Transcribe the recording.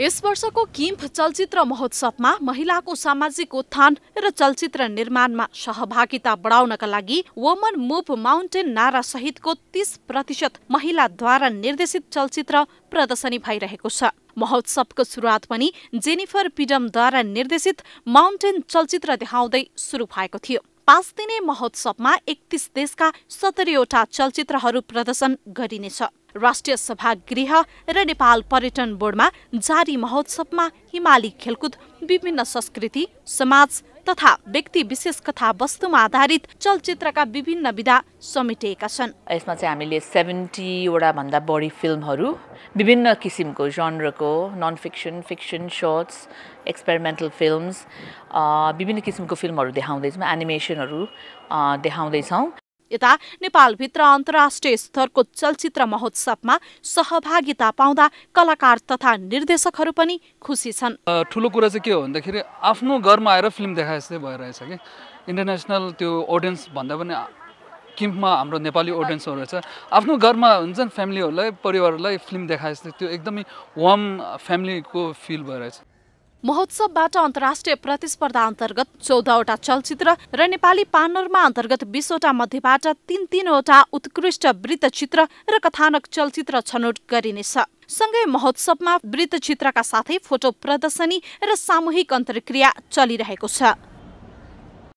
यस वर्षको किम्फ चलचित्र महोत्सवमा महिलाको सामाजिक उत्थान र चलचित्र निर्माणमा सहभागिता बढाउनका लागि वोमन मुभ माउन्टेन नारा सहितको तीस प्रतिशत महिलाद्वारा निर्देशित चलचित्र प्रदर्शनी भइरहेको छ महोत्सवको सुरुवात पनि जेनिफर पिडमद्वारा निर्देशित माउन्टेन चलचित्र देखाउँदै सुरु भएको थियो पाँच दिने महोत्सवमा एकतिस देशका सत्तरीवटा चलचित्रहरू प्रदर्शन गरिनेछ राष्ट्रिय सभा गृह र नेपाल पर्यटन बोर्डमा जारी महोत्सवमा हिमाली खेलकुद विभिन्न संस्कृति समाज तथा व्यक्ति विशेष कथा वस्तुमा आधारित चलचित्रका विभिन्न विधा समेटिएका छन् यसमा चाहिँ हामीले सेभेन्टीवटा भन्दा बढी फिल्महरू विभिन्न किसिमको जनरको non fiction fiction shorts experimental film विभिन्न किसिमको फिल्महरू देखाउँदैछौँ एनिमेसनहरू देखाउँदैछौँ यता नेपालभित्र अन्तर्राष्ट्रिय स्तरको चलचित्र महोत्सवमा सहभागिता पाउँदा कलाकार तथा निर्देशकहरू पनि खुसी छन् ठुलो कुरा चाहिँ के हो भन्दाखेरि आफ्नो घरमा आएर फिल्म देखाए जस्तै भइरहेछ कि इन्टरनेसनल त्यो अडियन्स भन्दा पनि किम्पमा हाम्रो नेपाली अडियन्सहरू रहेछ आफ्नो घरमा हुन्छन् फ्यामिलीहरूलाई परिवारहरूलाई फिल्म देखाए जस्तै त्यो एकदमै वार्म फ्यामिलीको फिल भइरहेछ महोत्सवबाट अन्तर्राष्ट्रिय प्रतिस्पर्धा अन्तर्गत चौधवटा चलचित्र र नेपाली पानरमा अन्तर्गत बिसवटा मध्येबाट तीन तीनवटा उत्कृष्ट वृत्तचित्र र कथानक चलचित्र छनौट गरिनेछ सँगै महोत्सवमा वृत्तचित्रका साथै फोटो प्रदर्शनी र सामूहिक अन्तर्क्रिया चलिरहेको छ